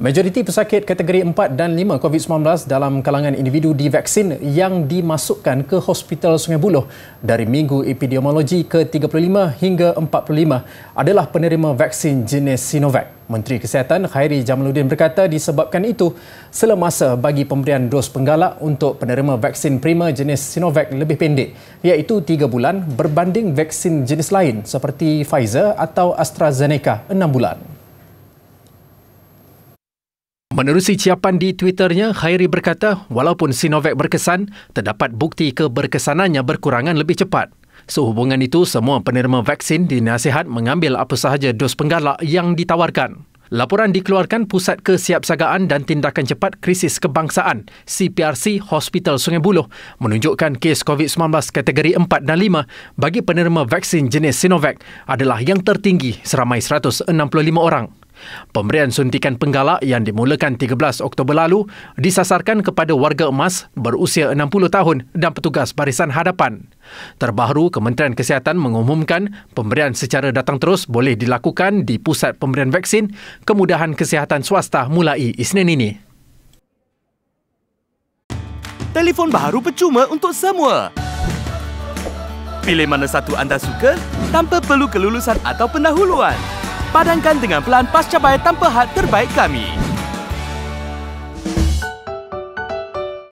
Majoriti pesakit kategori 4 dan 5 COVID-19 dalam kalangan individu divaksin yang dimasukkan ke Hospital Sungai Buloh dari minggu epidemiologi ke-35 hingga 45 adalah penerima vaksin jenis Sinovac. Menteri Kesihatan Khairi Jamaluddin berkata disebabkan itu, selemasa bagi pemberian dos penggalak untuk penerima vaksin prima jenis Sinovac lebih pendek, iaitu 3 bulan berbanding vaksin jenis lain seperti Pfizer atau AstraZeneca 6 bulan. Menerusi ciapan di Twitternya, Khairi berkata, walaupun Sinovac berkesan, terdapat bukti keberkesanannya berkurangan lebih cepat. Sehubungan itu, semua penerima vaksin dinasihat mengambil apa sahaja dos penggalak yang ditawarkan. Laporan dikeluarkan Pusat Kesiapsagaan dan Tindakan Cepat Krisis Kebangsaan CPRC Hospital Sungai Buloh menunjukkan kes COVID-19 kategori 4 dan 5 bagi penerima vaksin jenis Sinovac adalah yang tertinggi seramai 165 orang. Pemberian suntikan penggalak yang dimulakan 13 Oktober lalu disasarkan kepada warga emas berusia 60 tahun dan petugas barisan hadapan. Terbaru, Kementerian Kesihatan mengumumkan pemberian secara datang terus boleh dilakukan di pusat pemberian vaksin kemudahan kesihatan swasta mulai Isnin ini. Telefon baru percuma untuk semua. Pilih mana satu anda suka tanpa perlu kelulusan atau pendahuluan. Padankan dengan pelan pasca bayar tanpa had terbaik kami.